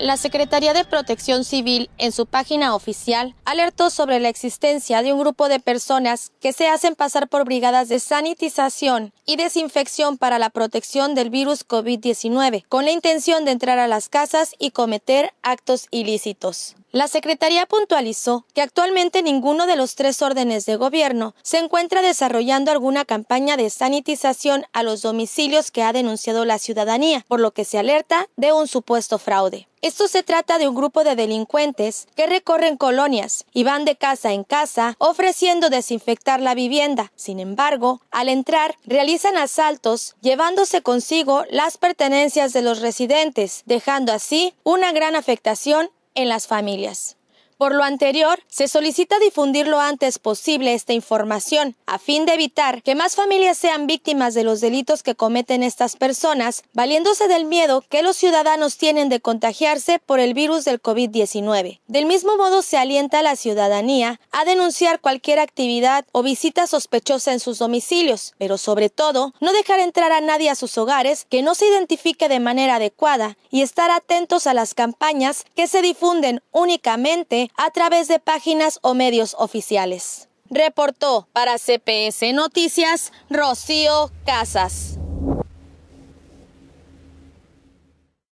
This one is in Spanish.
La Secretaría de Protección Civil, en su página oficial, alertó sobre la existencia de un grupo de personas que se hacen pasar por brigadas de sanitización y desinfección para la protección del virus COVID-19, con la intención de entrar a las casas y cometer actos ilícitos. La Secretaría puntualizó que actualmente ninguno de los tres órdenes de gobierno se encuentra desarrollando alguna campaña de sanitización a los domicilios que ha denunciado la ciudadanía, por lo que se alerta de un supuesto fraude. Esto se trata de un grupo de delincuentes que recorren colonias y van de casa en casa ofreciendo desinfectar la vivienda. Sin embargo, al entrar, realizan asaltos llevándose consigo las pertenencias de los residentes, dejando así una gran afectación en las familias. Por lo anterior, se solicita difundir lo antes posible esta información, a fin de evitar que más familias sean víctimas de los delitos que cometen estas personas, valiéndose del miedo que los ciudadanos tienen de contagiarse por el virus del COVID-19. Del mismo modo, se alienta a la ciudadanía a denunciar cualquier actividad o visita sospechosa en sus domicilios, pero sobre todo, no dejar entrar a nadie a sus hogares que no se identifique de manera adecuada y estar atentos a las campañas que se difunden únicamente a través de páginas o medios oficiales. Reportó para CPS Noticias Rocío Casas.